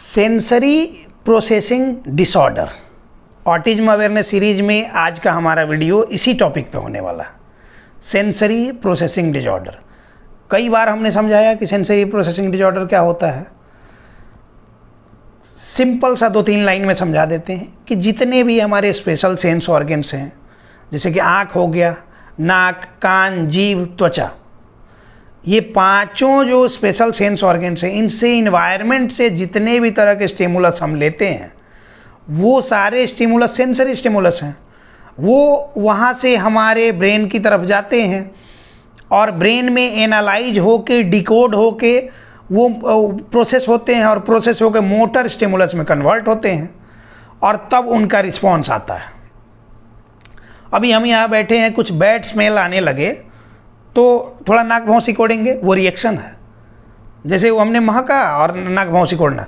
sensory processing disorder autism awareness series में आज का हमारा वीडियो इसी टॉपिक पे होने वाला सेंसरी प्रोसेसिंग डिसऑर्डर कई बार हमने समझाया कि सेंसरी प्रोसेसिंग डिसऑर्डर क्या होता है सिंपल सा दो तीन लाइन में समझा देते हैं कि जितने भी हमारे स्पेशल सेंस ऑर्गेन्स हैं जैसे कि आँख हो गया नाक कान जीव त्वचा ये पांचों जो स्पेशल सेंस ऑर्गन्स हैं इनसे इन्वायरमेंट से जितने भी तरह के स्टिमुलस हम लेते हैं वो सारे स्टिमुलस सेंसरी स्टिमुलस हैं वो वहाँ से हमारे ब्रेन की तरफ जाते हैं और ब्रेन में एनालाइज हो के डिकोड हो के वो प्रोसेस होते हैं और प्रोसेस होकर मोटर स्टिमुलस में कन्वर्ट होते हैं और तब उनका रिस्पॉन्स आता है अभी हम यहाँ बैठे हैं कुछ बैड स्मेल आने लगे तो थोड़ा नाक भाव सिकोड़ेंगे वो रिएक्शन है जैसे वो हमने महका और नाक भाव सिकोड़ना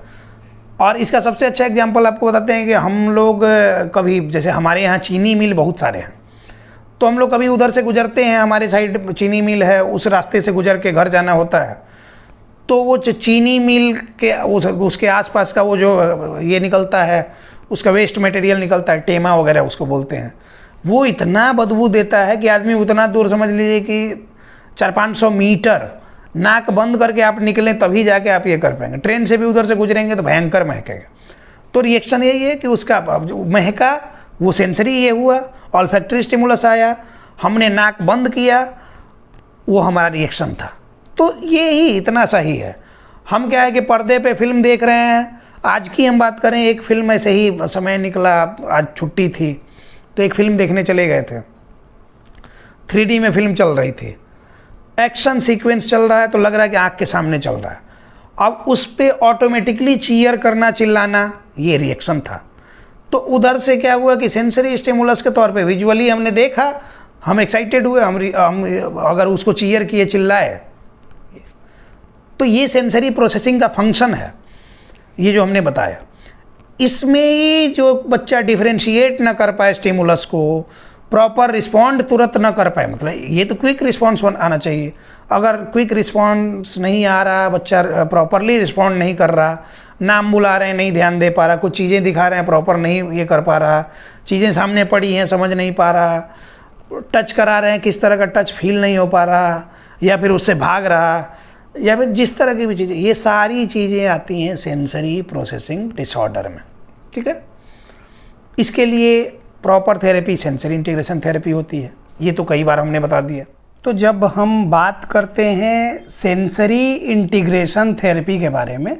और इसका सबसे अच्छा एग्जाम्पल आपको बताते हैं कि हम लोग कभी जैसे हमारे यहाँ चीनी मिल बहुत सारे हैं तो हम लोग कभी उधर से गुजरते हैं हमारे साइड चीनी मिल है उस रास्ते से गुजर के घर जाना होता है तो वो चीनी मिल के उस उसके आसपास का वो जो ये निकलता है उसका वेस्ट मटेरियल निकलता है टेमा वगैरह उसको बोलते हैं वो इतना बदबू देता है कि आदमी उतना दूर समझ लीजिए कि चार पाँच सौ मीटर नाक बंद करके आप निकलें तभी जाके आप ये कर पाएंगे ट्रेन से भी उधर से गुजरेंगे तो भयंकर महकेगा तो रिएक्शन यही है कि उसका जो महका वो सेंसरी ये हुआ और फैक्ट्री स्टिमुलस आया हमने नाक बंद किया वो हमारा रिएक्शन था तो ये ही इतना सही है हम क्या है कि पर्दे पे फिल्म देख रहे हैं आज की हम बात करें एक फिल्म ऐसे ही समय निकला आज छुट्टी थी तो एक फिल्म देखने चले गए थे थ्री में फिल्म चल रही थी एक्शन सीक्वेंस चल रहा है तो लग रहा है कि आँख के सामने चल रहा है अब उस पर ऑटोमेटिकली चीयर करना चिल्लाना ये रिएक्शन था तो उधर से क्या हुआ कि सेंसरी स्टेमुलस के तौर पे विजुअली हमने देखा हम एक्साइटेड हुए हम हम अगर उसको चीयर किए चिल्लाए तो ये सेंसरी प्रोसेसिंग का फंक्शन है ये जो हमने बताया इसमें जो बच्चा डिफ्रेंशिएट ना कर पाए स्टेमुलस को प्रॉपर रिस्पॉन्ड तुरंत ना कर पाए मतलब ये तो क्विक रिस्पॉन्स आना चाहिए अगर क्विक रिस्पॉन्स नहीं आ रहा बच्चा प्रॉपरली रिस्पॉन्ड नहीं कर रहा नाम बुला रहे हैं नहीं ध्यान दे पा रहा कुछ चीज़ें दिखा रहे हैं प्रॉपर नहीं ये कर पा रहा चीज़ें सामने पड़ी हैं समझ नहीं पा रहा टच करा रहे हैं किस तरह का टच फील नहीं हो पा रहा या फिर उससे भाग रहा या फिर जिस तरह की भी चीज़ें ये सारी चीज़ें आती हैं सेंसरी प्रोसेसिंग डिसऑर्डर में ठीक है इसके लिए proper therapy sensory integration therapy होती है ये तो कई बार हमने बता दिया तो जब हम बात करते हैं सेंसरी इंटीग्रेशन थेरेपी के बारे में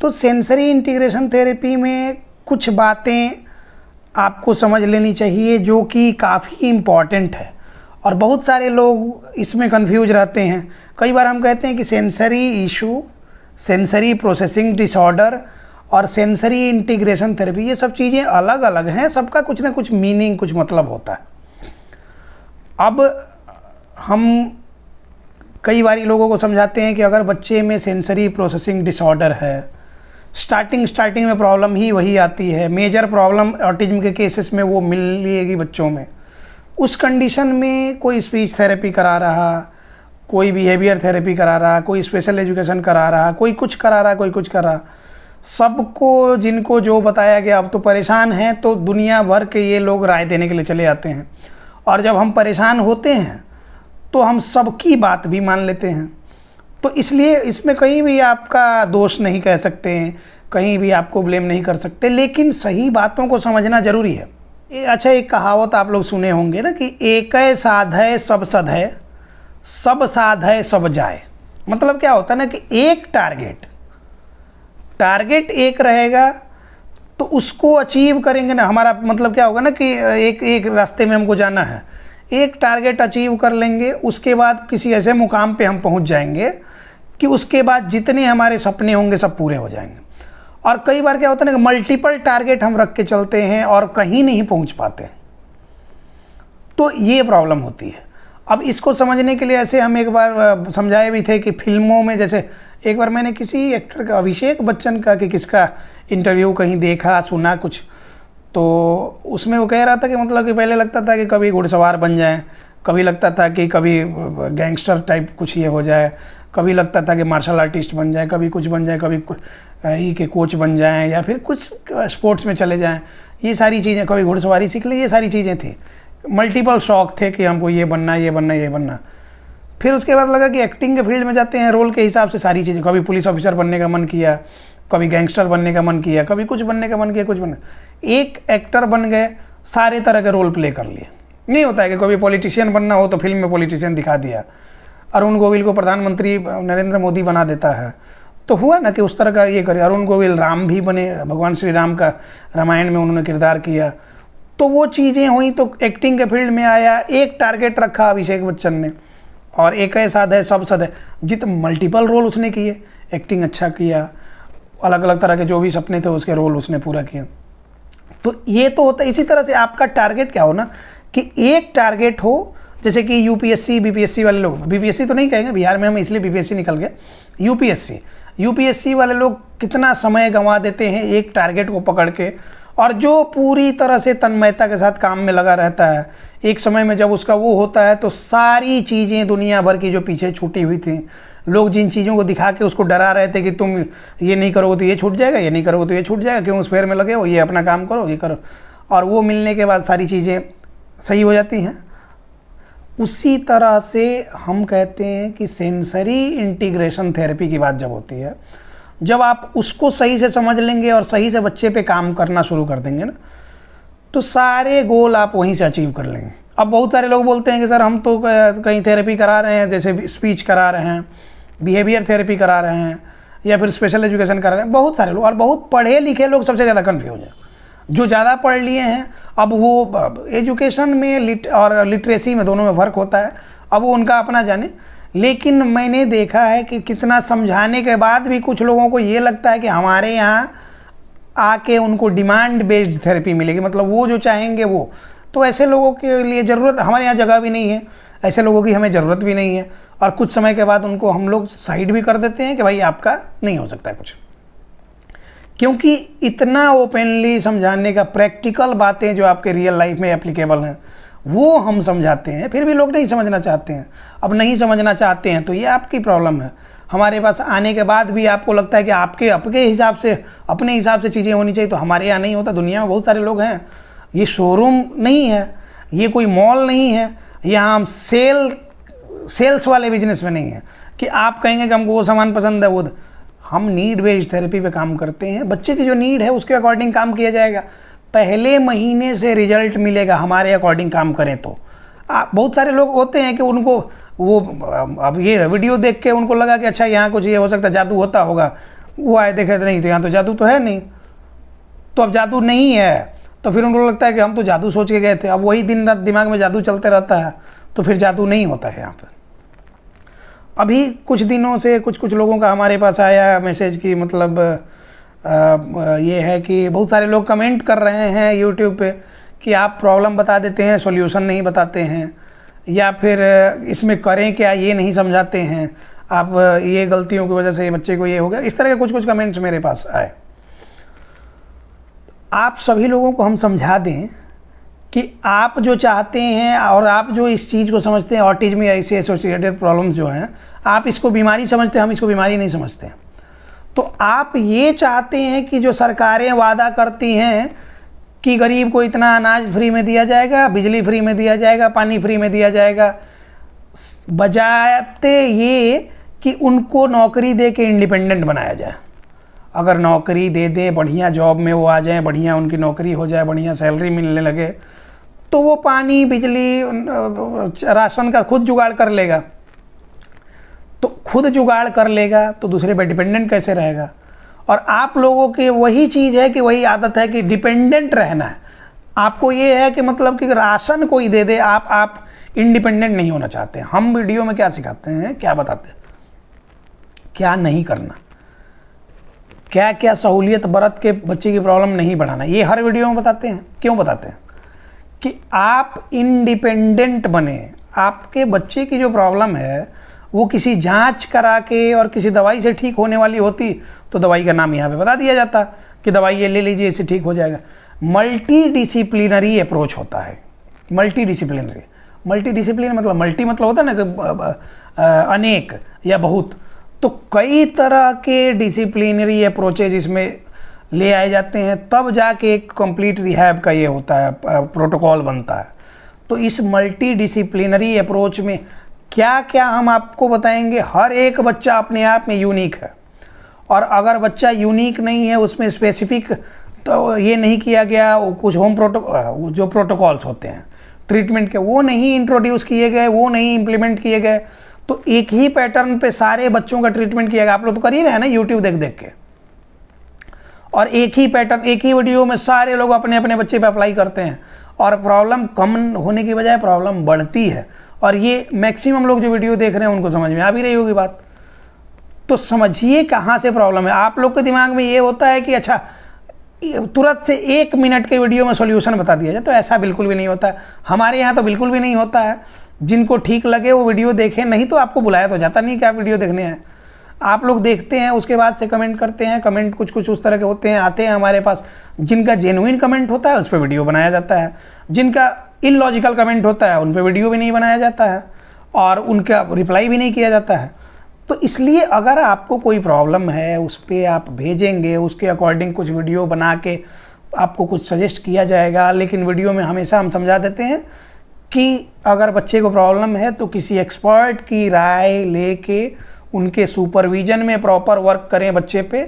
तो सेंसरी इंटीग्रेशन थेरेपी में कुछ बातें आपको समझ लेनी चाहिए जो कि काफ़ी इम्पॉर्टेंट है और बहुत सारे लोग इसमें कंफ्यूज रहते हैं कई बार हम कहते हैं कि sensory issue sensory processing disorder और सेंसरी इंटीग्रेशन थेरेपी ये सब चीज़ें अलग अलग हैं सबका कुछ ना कुछ मीनिंग कुछ मतलब होता है अब हम कई बार लोगों को समझाते हैं कि अगर बच्चे में सेंसरी प्रोसेसिंग डिसऑर्डर है स्टार्टिंग स्टार्टिंग में प्रॉब्लम ही वही आती है मेजर प्रॉब्लम ऑटिज्म के केसेस में वो मिलेगी बच्चों में उस कंडीशन में कोई स्पीच थेरेपी करा रहा कोई बिहेवियर थेरेपी करा रहा कोई स्पेशल एजुकेशन करा रहा कोई कुछ करा रहा कोई कुछ करा रहा सबको जिनको जो बताया गया अब तो परेशान हैं तो दुनिया भर के ये लोग राय देने के लिए चले जाते हैं और जब हम परेशान होते हैं तो हम सबकी बात भी मान लेते हैं तो इसलिए इसमें कहीं भी आपका दोष नहीं कह सकते हैं कहीं भी आपको ब्लेम नहीं कर सकते लेकिन सही बातों को समझना ज़रूरी है ये अच्छा एक कहावत आप लोग सुने होंगे ना कि एक साधय सब सधय सब साधय सब जाए मतलब क्या होता है ना कि एक टारगेट टारगेट एक रहेगा तो उसको अचीव करेंगे ना हमारा मतलब क्या होगा ना कि एक एक रास्ते में हमको जाना है एक टारगेट अचीव कर लेंगे उसके बाद किसी ऐसे मुकाम पे हम पहुंच जाएंगे कि उसके बाद जितने हमारे सपने होंगे सब पूरे हो जाएंगे और कई बार क्या होता है ना कि मल्टीपल टारगेट हम रख के चलते हैं और कहीं नहीं पहुंच पाते तो ये प्रॉब्लम होती है अब इसको समझने के लिए ऐसे हम एक बार समझाए भी थे कि फिल्मों में जैसे एक बार मैंने किसी एक्टर का अभिषेक बच्चन का कि किसका इंटरव्यू कहीं देखा सुना कुछ तो उसमें वो कह रहा था कि मतलब कि पहले लगता था कि कभी घुड़सवार बन जाए कभी लगता था कि कभी गैंगस्टर टाइप कुछ ये हो जाए कभी लगता था कि मार्शल आर्टिस्ट बन जाए कभी कुछ बन जाए कभी ई के कोच बन जाए या फिर कुछ स्पोर्ट्स में चले जाएँ ये सारी चीज़ें कभी घुड़सवारी सीख ली ये सारी चीज़ें थी मल्टीपल शौक थे कि हमको ये बनना ये बनना ये बनना फिर उसके बाद लगा कि एक्टिंग के फील्ड में जाते हैं रोल के हिसाब से सारी चीज़ें कभी पुलिस ऑफिसर बनने का मन किया कभी गैंगस्टर बनने का मन किया कभी कुछ बनने का मन किया कुछ बनने एक एक्टर बन गए सारे तरह के रोल प्ले कर लिए नहीं होता है कि कभी पॉलिटिशियन बनना हो तो फिल्म में पॉलिटिशियन दिखा दिया अरुण गोविल को प्रधानमंत्री नरेंद्र मोदी बना देता है तो हुआ ना कि उस तरह का ये करे अरुण गोविल राम भी बने भगवान श्री राम का रामायण में उन्होंने किरदार किया तो वो चीज़ें हुई तो एक्टिंग के फील्ड में आया एक टारगेट रखा अभिषेक बच्चन ने और एक है साथ है सब साथ है जित मल्टीपल रोल उसने किए एक्टिंग अच्छा किया अलग अलग तरह के जो भी सपने थे उसके रोल उसने पूरा किया तो ये तो होता है इसी तरह से आपका टारगेट क्या हो ना कि एक टारगेट हो जैसे कि यूपीएससी बीपीएससी वाले लोग बीपीएससी तो नहीं कहेंगे बिहार में हम इसलिए बीपीएससी निकल गए यूपीएससी यूपीएससी वाले लोग कितना समय गंवा देते हैं एक टारगेट को पकड़ के और जो पूरी तरह से तन्मयता के साथ काम में लगा रहता है एक समय में जब उसका वो होता है तो सारी चीज़ें दुनिया भर की जो पीछे छूटी हुई थी लोग जिन चीज़ों को दिखा के उसको डरा रहे थे कि तुम ये नहीं करोगे तो ये छूट जाएगा ये नहीं करोगे तो ये छूट जाएगा क्यों उस फेर में लगे हो ये अपना काम करो ये करो और वो मिलने के बाद सारी चीज़ें सही हो जाती हैं उसी तरह से हम कहते हैं कि सेंसरी इंटीग्रेशन थेरेपी की बात जब होती है जब आप उसको सही से समझ लेंगे और सही से बच्चे पे काम करना शुरू कर देंगे ना तो सारे गोल आप वहीं से अचीव कर लेंगे अब बहुत सारे लोग बोलते हैं कि सर हम तो कहीं थेरेपी करा रहे हैं जैसे स्पीच करा रहे हैं बिहेवियर थेरेपी करा रहे हैं या फिर स्पेशल एजुकेशन करा रहे हैं बहुत सारे लोग और बहुत पढ़े लिखे लोग सबसे ज़्यादा कन्फ्यूज हैं जो ज़्यादा पढ़ लिए हैं अब वो एजुकेशन में लिट और लिटरेसी में दोनों में फ़र्क होता है अब वो उनका अपना जाने लेकिन मैंने देखा है कि कितना समझाने के बाद भी कुछ लोगों को ये लगता है कि हमारे यहाँ आके उनको डिमांड बेस्ड थेरेपी मिलेगी मतलब वो जो चाहेंगे वो तो ऐसे लोगों के लिए ज़रूरत हमारे यहाँ जगह भी नहीं है ऐसे लोगों की हमें ज़रूरत भी नहीं है और कुछ समय के बाद उनको हम लोग साइड भी कर देते हैं कि भाई आपका नहीं हो सकता कुछ क्योंकि इतना ओपनली समझाने का प्रैक्टिकल बातें जो आपके रियल लाइफ में एप्लीकेबल हैं वो हम समझाते हैं फिर भी लोग नहीं समझना चाहते हैं अब नहीं समझना चाहते हैं तो ये आपकी प्रॉब्लम है हमारे पास आने के बाद भी आपको लगता है कि आपके अपने हिसाब से अपने हिसाब से चीज़ें होनी चाहिए तो हमारे यहाँ नहीं होता दुनिया में बहुत सारे लोग हैं ये शोरूम नहीं है ये कोई मॉल नहीं है यहाँ हम सेल सेल्स वाले बिजनेस में नहीं है कि आप कहेंगे कि हमको वो सामान पसंद है वो हम नीड बेस्ड थेरेपी पे काम करते हैं बच्चे की जो नीड है उसके अकॉर्डिंग काम किया जाएगा पहले महीने से रिजल्ट मिलेगा हमारे अकॉर्डिंग काम करें तो आ, बहुत सारे लोग होते हैं कि उनको वो अब ये वीडियो देख के उनको लगा कि अच्छा यहाँ कुछ ये हो सकता जादू होता होगा वो आए देखे नहीं तो यहाँ तो जादू तो है नहीं तो अब जादू नहीं है तो फिर उनको लगता है कि हम तो जादू सोच के गए थे अब वही दिन रात दिमाग में जादू चलते रहता है तो फिर जादू नहीं होता है यहाँ पर अभी कुछ दिनों से कुछ कुछ लोगों का हमारे पास आया मैसेज कि मतलब ये है कि बहुत सारे लोग कमेंट कर रहे हैं यूट्यूब पे कि आप प्रॉब्लम बता देते हैं सॉल्यूशन नहीं बताते हैं या फिर इसमें करें क्या ये नहीं समझाते हैं आप ये गलतियों की वजह से ये बच्चे को ये हो गया इस तरह के कुछ कुछ कमेंट्स मेरे पास आए आप सभी लोगों को हम समझा दें कि आप जो चाहते हैं और आप जो इस चीज़ को समझते हैं ऑटिज्म या ऐसे एसोसिएटेड प्रॉब्लम्स जो हैं आप इसको बीमारी समझते हैं हम इसको बीमारी नहीं समझते हैं तो आप ये चाहते हैं कि जो सरकारें वादा करती हैं कि गरीब को इतना अनाज फ्री में दिया जाएगा बिजली फ्री में दिया जाएगा पानी फ्री में दिया जाएगा बजाते ये कि उनको नौकरी दे के इंडिपेंडेंट बनाया जाए अगर नौकरी दे दें बढ़िया जॉब में वो आ जाए बढ़िया उनकी नौकरी हो जाए बढ़िया सैलरी मिलने लगे तो वो पानी बिजली राशन का खुद जुगाड़ कर लेगा खुद जुगाड़ कर लेगा तो दूसरे पर डिपेंडेंट कैसे रहेगा और आप लोगों की वही चीज़ है कि वही आदत है कि डिपेंडेंट रहना है आपको ये है कि मतलब कि राशन कोई दे दे आप आप इंडिपेंडेंट नहीं होना चाहते हम वीडियो में क्या सिखाते हैं क्या बताते हैं क्या नहीं करना क्या क्या सहूलियत बरत के बच्चे की प्रॉब्लम नहीं बढ़ाना ये हर वीडियो में बताते हैं क्यों बताते हैं कि आप इंडिपेंडेंट बने आपके बच्चे की जो प्रॉब्लम है वो किसी जांच करा के और किसी दवाई से ठीक होने वाली होती तो दवाई का नाम यहाँ पे बता दिया जाता कि दवाई ये ले लीजिए इसे ठीक हो जाएगा मल्टी डिसिप्लिनरी अप्रोच होता है मल्टी डिसिप्लिनरी मल्टी डिसिप्लिन मतलब मल्टी मतलब होता है ना अनेक या बहुत तो कई तरह के डिसिप्लिनरी अप्रोचेज इसमें ले आए जाते हैं तब जाके एक कंप्लीट रिहैब का ये होता है प्रोटोकॉल बनता है तो इस मल्टी डिसिप्लिनरी अप्रोच में क्या क्या हम आपको बताएंगे हर एक बच्चा अपने आप में यूनिक है और अगर बच्चा यूनिक नहीं है उसमें स्पेसिफिक तो ये नहीं किया गया कुछ होम प्रोटो जो प्रोटोकॉल्स होते हैं ट्रीटमेंट के वो नहीं इंट्रोड्यूस किए गए वो नहीं इम्प्लीमेंट किए गए तो एक ही पैटर्न पे सारे बच्चों का ट्रीटमेंट किया गया आप लोग तो कर ही रहे हैं ना यूट्यूब देख देख के और एक ही पैटर्न एक ही वीडियो में सारे लोग अपने अपने बच्चे पे अप्लाई करते हैं और प्रॉब्लम कम होने की बजाय प्रॉब्लम बढ़ती है और ये मैक्सिमम लोग जो वीडियो देख रहे हैं उनको समझ में आ भी रही होगी बात तो समझिए कहाँ से प्रॉब्लम है आप लोग के दिमाग में ये होता है कि अच्छा तुरंत से एक मिनट के वीडियो में सॉल्यूशन बता दिया जाए तो ऐसा बिल्कुल भी नहीं होता है हमारे यहाँ तो बिल्कुल भी नहीं होता है जिनको ठीक लगे वो वीडियो देखें नहीं तो आपको बुलाया तो जाता नहीं क्या वीडियो देखने हैं आप लोग देखते हैं उसके बाद से कमेंट करते हैं कमेंट कुछ कुछ उस तरह के होते हैं आते हैं हमारे पास जिनका जेनुइन कमेंट होता है उस पर वीडियो बनाया जाता है जिनका इलॉजिकल कमेंट होता है उन पर वीडियो भी नहीं बनाया जाता है और उनका रिप्लाई भी नहीं किया जाता है तो इसलिए अगर आपको कोई प्रॉब्लम है उस पर आप भेजेंगे उसके अकॉर्डिंग कुछ वीडियो बना के आपको कुछ सजेस्ट किया जाएगा लेकिन वीडियो में हमेशा हम समझा देते हैं कि अगर बच्चे को प्रॉब्लम है तो किसी एक्सपर्ट की राय लेके उनके सुपरविजन में प्रॉपर वर्क करें बच्चे पे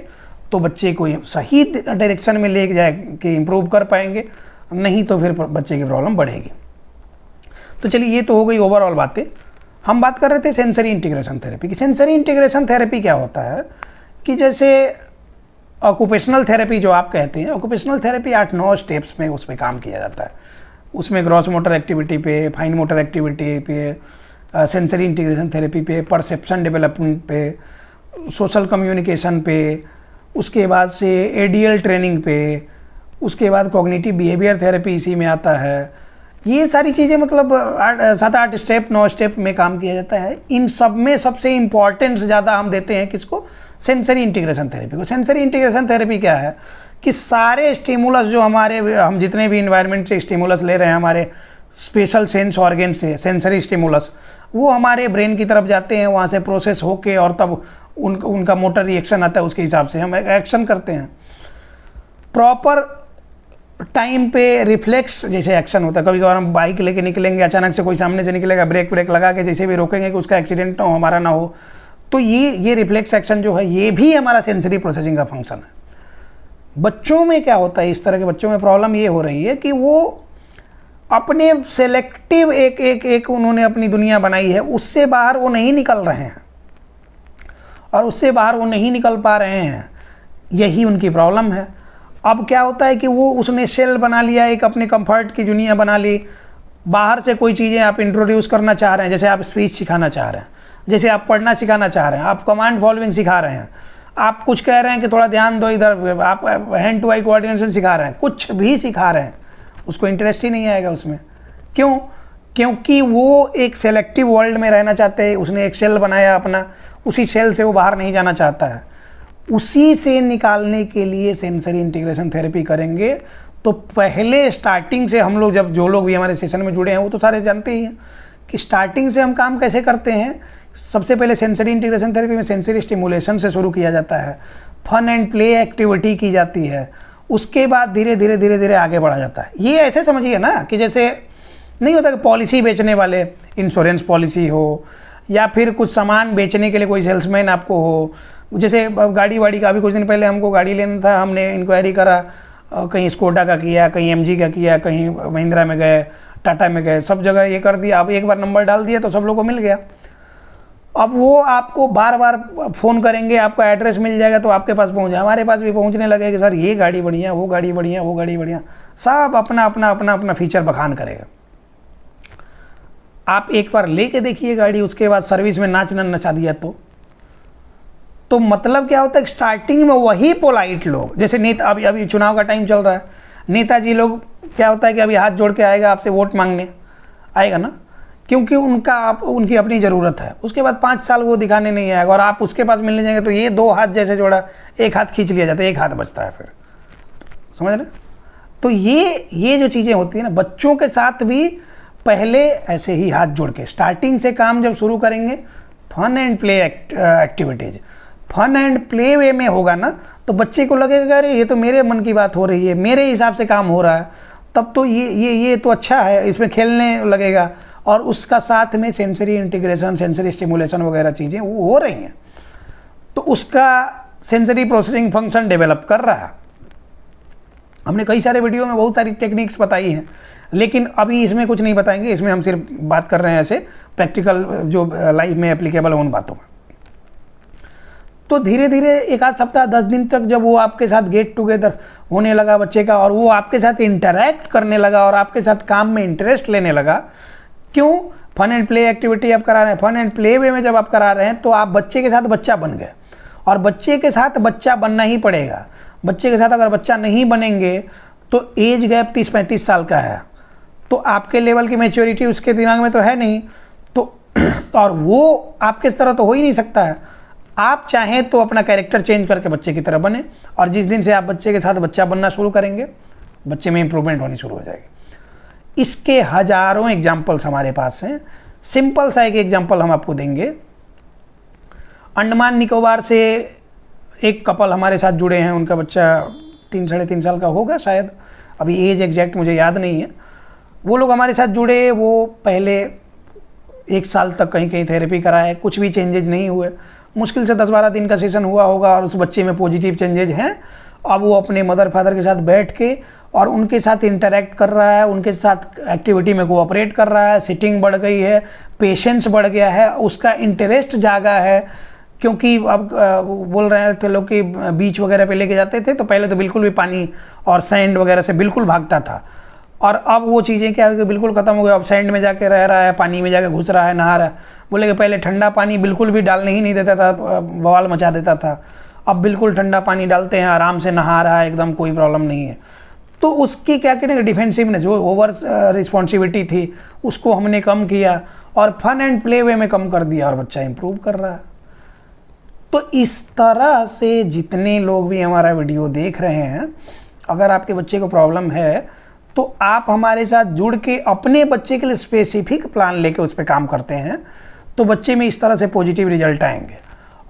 तो बच्चे को सही डायरेक्शन में ले जाए कि इम्प्रूव कर पाएंगे नहीं तो फिर बच्चे की प्रॉब्लम बढ़ेगी तो चलिए ये तो हो गई ओवरऑल बातें हम बात कर रहे थे सेंसरी इंटीग्रेशन थेरेपी की सेंसरी इंटीग्रेशन थेरेपी क्या होता है कि जैसे ऑक्यूपेशनल थेरेपी जो आप कहते हैं ऑक्यूपेशनल थेरेपी आठ नौ स्टेप्स में उस पर काम किया जाता है उसमें ग्रॉस मोटर एक्टिविटी पे फाइन मोटर एक्टिविटी पे सेंसरी इंटीग्रेशन थेरेपी पे परसेप्शन डेवलपमेंट पे सोशल कम्युनिकेशन पे उसके बाद से एडीएल ट्रेनिंग पे उसके बाद कॉग्निटिव बिहेवियर थेरेपी इसी में आता है ये सारी चीज़ें मतलब सात आठ स्टेप नौ स्टेप में काम किया जाता है इन सब में सबसे इम्पॉर्टेंस ज़्यादा हम देते हैं किसको सेंसरी इंटीग्रेशन थेरेपी को सेंसरी इंटीग्रेशन थेरेपी क्या है कि सारे स्टिमुलस जो हमारे हम जितने भी इन्वायरमेंट से स्टिमुलस ले रहे हैं हमारे स्पेशल सेंस ऑर्गेन से सेंसरी स्टिमुलस वो हमारे ब्रेन की तरफ जाते हैं वहाँ से प्रोसेस होके और तब उन उनका मोटर रिएक्शन आता है उसके हिसाब से हम एक्शन करते हैं प्रॉपर टाइम पे रिफ्लेक्स जैसे एक्शन होता है कभी कभार हम बाइक लेके निकलेंगे अचानक से कोई सामने से निकलेगा ब्रेक ब्रेक लगा के जैसे भी रोकेंगे कि उसका एक्सीडेंट ना हो हमारा ना हो तो ये ये रिफ्लेक्स एक्शन जो है ये भी हमारा सेंसरी प्रोसेसिंग का फंक्शन है बच्चों में क्या होता है इस तरह के बच्चों में प्रॉब्लम ये हो रही है कि वो अपने सेलेक्टिव एक एक एक उन्होंने अपनी दुनिया बनाई है उससे बाहर वो नहीं निकल रहे हैं और उससे बाहर वो नहीं निकल पा रहे हैं यही उनकी प्रॉब्लम है अब क्या होता है कि वो उसने सेल बना लिया एक अपने कंफर्ट की दुनिया बना ली बाहर से कोई चीज़ें आप इंट्रोड्यूस करना चाह रहे हैं जैसे आप स्पीच सिखाना चाह रहे हैं जैसे आप पढ़ना सिखाना चाह रहे हैं आप कमांड फॉलोइंग सिखा रहे हैं आप कुछ कह रहे हैं कि थोड़ा ध्यान दो इधर आप हैंड टू आई कोऑर्डिनेशन सिखा रहे हैं कुछ भी सिखा रहे हैं उसको इंटरेस्ट ही नहीं आएगा उसमें क्यों क्योंकि वो एक सेलेक्टिव वर्ल्ड में रहना चाहते हैं उसने एक सेल बनाया अपना उसी सेल से वो बाहर नहीं जाना चाहता है उसी से निकालने के लिए सेंसरी इंटीग्रेशन थेरेपी करेंगे तो पहले स्टार्टिंग से हम लोग जब जो लोग भी हमारे सेशन में जुड़े हैं वो तो सारे जानते ही हैं कि स्टार्टिंग से हम काम कैसे करते हैं सबसे पहले सेंसरी इंटीग्रेशन थेरेपी में सेंसरी स्टिमुलेशन से शुरू किया जाता है फन एंड प्ले एक्टिविटी की जाती है उसके बाद धीरे धीरे धीरे धीरे आगे बढ़ा जाता है ये ऐसे समझिए ना कि जैसे नहीं होता कि पॉलिसी बेचने वाले इंश्योरेंस पॉलिसी हो या फिर कुछ सामान बेचने के लिए कोई सेल्समैन आपको हो जैसे गाड़ी वाड़ी का अभी कुछ दिन पहले हमको गाड़ी लेना था हमने इंक्वायरी करा कहीं स्कोडा का किया कहीं एम का किया कहीं महिंद्रा में गए टाटा में गए सब जगह ये कर दिया आप एक बार नंबर डाल दिया तो सब लोग को मिल गया अब वो आपको बार बार फ़ोन करेंगे आपका एड्रेस मिल जाएगा तो आपके पास पहुँच जाए हमारे पास भी पहुँचने लगे कि सर ये गाड़ी बढ़िया वो गाड़ी बढ़िया वो गाड़ी बढ़िया सब अपना अपना अपना अपना फीचर बखान करेगा आप एक बार लेके देखिए गाड़ी उसके बाद सर्विस में नाचना नचा दिया तो तो मतलब क्या होता है स्टार्टिंग में वही पोलाइट लोग जैसे नेता अभी अभी चुनाव का टाइम चल रहा है नेताजी लोग क्या होता है कि अभी हाथ जोड़ के आएगा आपसे वोट मांगने आएगा ना क्योंकि उनका आप उनकी अपनी ज़रूरत है उसके बाद पाँच साल वो दिखाने नहीं आएगा और आप उसके पास मिलने जाएंगे तो ये दो हाथ जैसे जोड़ा एक हाथ खींच लिया जाता है एक हाथ बचता है फिर समझ रहे तो ये ये जो चीज़ें होती हैं ना बच्चों के साथ भी पहले ऐसे ही हाथ जोड़ के स्टार्टिंग से काम जब शुरू करेंगे fun and play activities fun and play way में होगा ना तो बच्चे को लगेगा अरे ये तो मेरे मन की बात हो रही है मेरे हिसाब से काम हो रहा है तब तो ये ये ये तो अच्छा है इसमें खेलने लगेगा और उसका साथ में सेंसरी इंटीग्रेशन सेंसरी स्टिमुलेशन वगैरह चीज़ें वो हो रही हैं तो उसका सेंसरी प्रोसेसिंग फंक्शन डेवलप कर रहा है हमने कई सारे वीडियो में बहुत सारी टेक्निक्स बताई हैं लेकिन अभी इसमें कुछ नहीं बताएंगे इसमें हम सिर्फ बात कर रहे हैं ऐसे प्रैक्टिकल जो लाइफ में एप्लीकेबल उन बातों में तो धीरे धीरे एक आध सप्ताह दस दिन तक जब वो आपके साथ गेट टुगेदर होने लगा बच्चे का और वो आपके साथ इंटरेक्ट करने लगा और आपके साथ काम में इंटरेस्ट लेने लगा क्यों फन एंड प्ले एक्टिविटी आप करा रहे हैं फन एंड प्ले वे में जब आप करा रहे हैं तो आप बच्चे के साथ बच्चा बन गए और बच्चे के साथ बच्चा बनना ही पड़ेगा बच्चे के साथ अगर बच्चा नहीं बनेंगे तो एज गैप तीस पैंतीस साल का है तो आपके लेवल की मेच्योरिटी उसके दिमाग में तो है नहीं तो और वो आपके तरह तो हो ही नहीं सकता है आप चाहें तो अपना कैरेक्टर चेंज करके बच्चे की तरह बने और जिस दिन से आप बच्चे के साथ बच्चा बनना शुरू करेंगे बच्चे में इंप्रूवमेंट होनी शुरू हो जाएगी इसके हजारों एग्जाम्पल्स हमारे पास हैं सिंपल सा एक एग्जाम्पल हम आपको देंगे अंडमान निकोबार से एक कपल हमारे साथ जुड़े हैं उनका बच्चा तीन साढ़े तीन साल का होगा शायद अभी एज एग्जैक्ट मुझे याद नहीं है वो लोग हमारे साथ जुड़े वो पहले एक साल तक कहीं कहीं थेरेपी कराए कुछ भी चेंजेज नहीं हुए मुश्किल से दस बारह दिन का सेशन हुआ होगा और उस बच्चे में पॉजिटिव चेंजेज हैं अब वो अपने मदर फादर के साथ बैठ के और उनके साथ इंटरेक्ट कर रहा है उनके साथ एक्टिविटी में कोऑपरेट कर रहा है सिटिंग बढ़ गई है पेशेंस बढ़ गया है उसका इंटरेस्ट जागा है क्योंकि अब बोल रहे थे लोग कि बीच वगैरह पे लेके जाते थे तो पहले तो बिल्कुल भी पानी और सैंड वगैरह से बिल्कुल भागता था और अब वो चीज़ें क्या है बिल्कुल ख़त्म हो गया अब सैंड में जाके रह रहा है पानी में जाके घुस रहा है नहा रहा है बोले कि पहले ठंडा पानी बिल्कुल भी डालने ही नहीं देता था बवाल मचा देता था अब बिल्कुल ठंडा पानी डालते हैं आराम से नहा रहा है एकदम कोई प्रॉब्लम नहीं है तो उसकी क्या करें डिफेंसिवनेस जो ओवर रिस्पॉन्सिबिलिटी थी उसको हमने कम किया और फन एंड प्ले वे में कम कर दिया और बच्चा इम्प्रूव कर रहा है तो इस तरह से जितने लोग भी हमारा वीडियो देख रहे हैं अगर आपके बच्चे को प्रॉब्लम है तो आप हमारे साथ जुड़ के अपने बच्चे के लिए स्पेसिफिक प्लान लेके उस पर काम करते हैं तो बच्चे में इस तरह से पॉजिटिव रिजल्ट आएंगे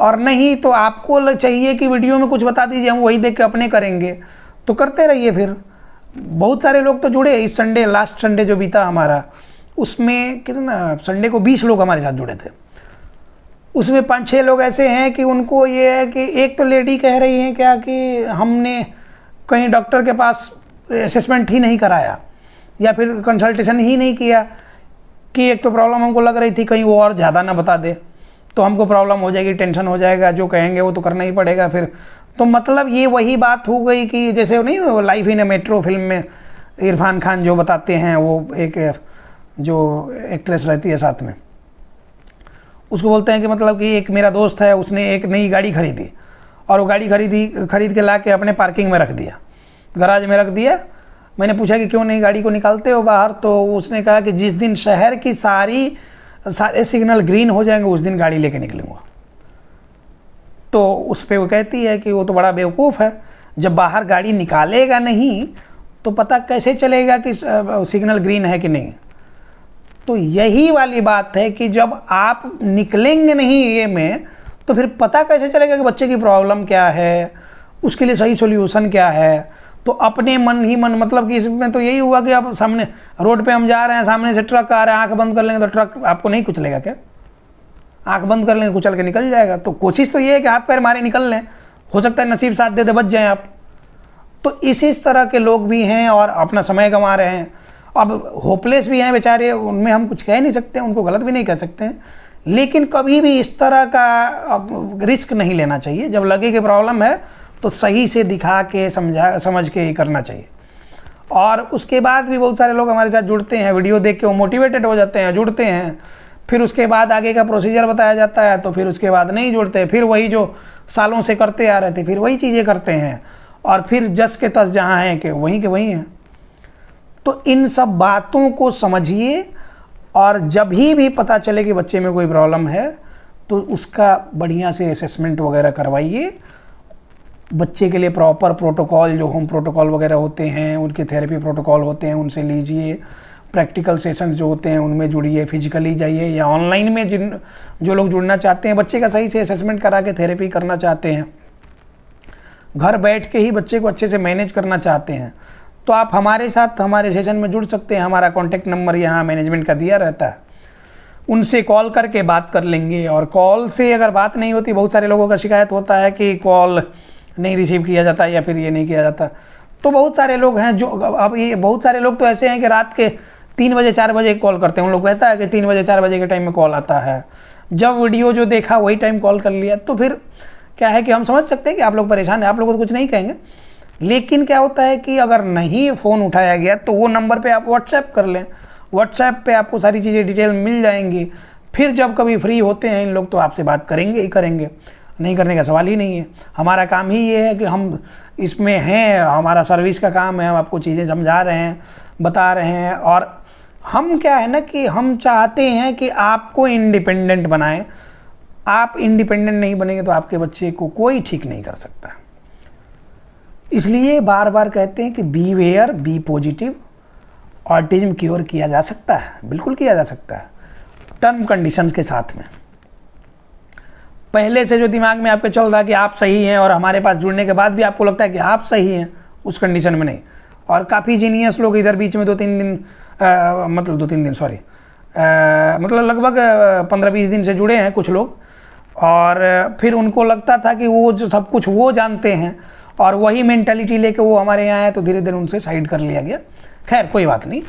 और नहीं तो आपको चाहिए कि वीडियो में कुछ बता दीजिए हम वही देख के अपने करेंगे तो करते रहिए फिर बहुत सारे लोग तो जुड़े इस संडे लास्ट संडे जो बीता हमारा उसमें कितना संडे को बीस लोग हमारे साथ जुड़े थे उसमें पाँच छः लोग ऐसे हैं कि उनको ये है कि एक तो लेडी कह रही हैं क्या कि हमने कहीं डॉक्टर के पास असेसमेंट ही नहीं कराया या फिर कंसल्टेशन ही नहीं किया कि एक तो प्रॉब्लम हमको लग रही थी कहीं वो और ज़्यादा ना बता दे तो हमको प्रॉब्लम हो जाएगी टेंशन हो जाएगा जो कहेंगे वो तो करना ही पड़ेगा फिर तो मतलब ये वही बात हो गई कि जैसे नहीं life in a metro film में इरफान खान जो बताते हैं वो एक जो एक्ट्रेस रहती है साथ में उसको बोलते हैं कि मतलब कि एक मेरा दोस्त है उसने एक नई गाड़ी खरीदी और वो गाड़ी खरीदी खरीद के ला के अपने पार्किंग में रख दिया गराज में रख दिया मैंने पूछा कि क्यों नहीं गाड़ी को निकालते हो बाहर तो उसने कहा कि जिस दिन शहर की सारी सारे सिग्नल ग्रीन हो जाएंगे उस दिन गाड़ी लेके निकलूँगा तो उस पर वो कहती है कि वो तो बड़ा बेवकूफ़ है जब बाहर गाड़ी निकालेगा नहीं तो पता कैसे चलेगा कि सिग्नल ग्रीन है कि नहीं तो यही वाली बात है कि जब आप निकलेंगे नहीं ये में तो फिर पता कैसे चलेगा कि बच्चे की प्रॉब्लम क्या है उसके लिए सही सोल्यूशन क्या है तो अपने मन ही मन मतलब कि इसमें तो यही हुआ कि आप सामने रोड पे हम जा रहे हैं सामने से ट्रक आ रहा है आंख बंद कर लेंगे तो ट्रक आपको नहीं कुचलेगा क्या आंख बंद कर लेंगे कुचल के निकल जाएगा तो कोशिश तो ये है कि हाथ पैर मारे निकल लें हो सकता है नसीब साथ दे दे बच जाए आप तो इसी तरह के लोग भी हैं और अपना समय गंवा रहे हैं अब होपलेस भी हैं बेचारे उनमें हम कुछ कह नहीं सकते उनको गलत भी नहीं कह सकते हैं लेकिन कभी भी इस तरह का रिस्क नहीं लेना चाहिए जब लगे कि प्रॉब्लम है तो सही से दिखा के समझा समझ के ही करना चाहिए और उसके बाद भी बहुत सारे लोग हमारे साथ जुड़ते हैं वीडियो देख के वो मोटिवेटेड हो जाते हैं जुड़ते हैं फिर उसके बाद आगे का प्रोसीजर बताया जाता है तो फिर उसके बाद नहीं जुड़ते फिर वही जो सालों से करते आ रहे थे फिर वही चीज़ें करते हैं और फिर जस के तस जहाँ हैं कि वहीं के वहीं हैं तो इन सब बातों को समझिए और जब ही भी पता चले कि बच्चे में कोई प्रॉब्लम है तो उसका बढ़िया से असेसमेंट वगैरह करवाइए बच्चे के लिए प्रॉपर प्रोटोकॉल जो होम प्रोटोकॉल वगैरह होते हैं उनके थेरेपी प्रोटोकॉल होते हैं उनसे लीजिए प्रैक्टिकल सेशंस जो होते हैं उनमें जुड़िए फिजिकली जाइए या ऑनलाइन में जिन जो लोग जुड़ना चाहते हैं बच्चे का सही से असेसमेंट करा के थेरेपी करना चाहते हैं घर बैठ के ही बच्चे को अच्छे से मैनेज करना चाहते हैं तो आप हमारे साथ हमारे सेशन में जुड़ सकते हैं हमारा कॉन्टैक्ट नंबर यहाँ मैनेजमेंट का दिया रहता है उनसे कॉल करके बात कर लेंगे और कॉल से अगर बात नहीं होती बहुत सारे लोगों का शिकायत होता है कि कॉल नहीं रिसीव किया जाता या फिर ये नहीं किया जाता तो बहुत सारे लोग हैं जो अब ये बहुत सारे लोग तो ऐसे हैं कि रात के तीन बजे चार बजे कॉल करते हैं उन लोग कहता है कि तीन बजे चार बजे के टाइम में कॉल आता है जब वीडियो जो देखा वही टाइम कॉल कर लिया तो फिर क्या है कि हम समझ सकते हैं कि आप लोग परेशान हैं आप लोग को तो कुछ नहीं कहेंगे लेकिन क्या होता है कि अगर नहीं फ़ोन उठाया गया तो वो नंबर पर आप व्हाट्सएप कर लें व्हाट्सएप पर आपको सारी चीज़ें डिटेल मिल जाएंगी फिर जब कभी फ्री होते हैं इन लोग तो आपसे बात करेंगे ही करेंगे नहीं करने का सवाल ही नहीं है हमारा काम ही ये है कि हम इसमें हैं हमारा सर्विस का काम है हम आपको चीज़ें समझा रहे हैं बता रहे हैं और हम क्या है ना कि हम चाहते हैं कि आपको इंडिपेंडेंट बनाएं आप इंडिपेंडेंट नहीं बनेंगे तो आपके बच्चे को कोई ठीक नहीं कर सकता इसलिए बार बार कहते हैं कि be aware be positive autism cure किया जा सकता है बिल्कुल किया जा सकता है टर्म कंडीशंस के साथ में पहले से जो दिमाग में आपके चल रहा है कि आप सही हैं और हमारे पास जुड़ने के बाद भी आपको लगता है कि आप सही हैं उस कंडीशन में नहीं और काफ़ी जीनियस लोग इधर बीच में दो तीन दिन आ, मतलब दो तीन दिन सॉरी मतलब लगभग पंद्रह बीस दिन से जुड़े हैं कुछ लोग और फिर उनको लगता था कि वो जो सब कुछ वो जानते हैं और वही मैंटेलिटी लेके वो हमारे यहाँ आए तो धीरे धीरे उनसे साइड कर लिया गया खैर कोई बात नहीं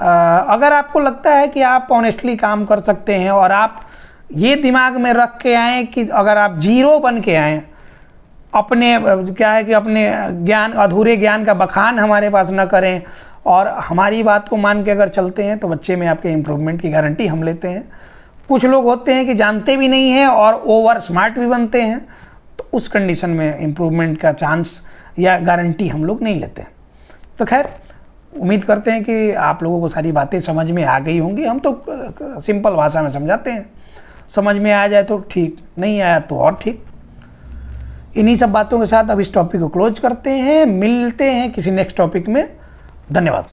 आ, अगर आपको लगता है कि आप ऑनेस्टली काम कर सकते हैं और आप ये दिमाग में रख के आए कि अगर आप जीरो बन के आए अपने क्या है कि अपने ज्ञान अधूरे ज्ञान का बखान हमारे पास ना करें और हमारी बात को मान के अगर चलते हैं तो बच्चे में आपके इम्प्रूवमेंट की गारंटी हम लेते हैं कुछ लोग होते हैं कि जानते भी नहीं हैं और ओवर स्मार्ट भी बनते हैं तो उस कंडीशन में इम्प्रूवमेंट का चांस या गारंटी हम लोग नहीं लेते तो खैर उम्मीद करते हैं कि आप लोगों को सारी बातें समझ में आ गई होंगी हम तो सिंपल भाषा में समझाते हैं समझ में आ जाए तो ठीक नहीं आया तो और ठीक इन्हीं सब बातों के साथ अब इस टॉपिक को क्लोज करते हैं मिलते हैं किसी नेक्स्ट टॉपिक में धन्यवाद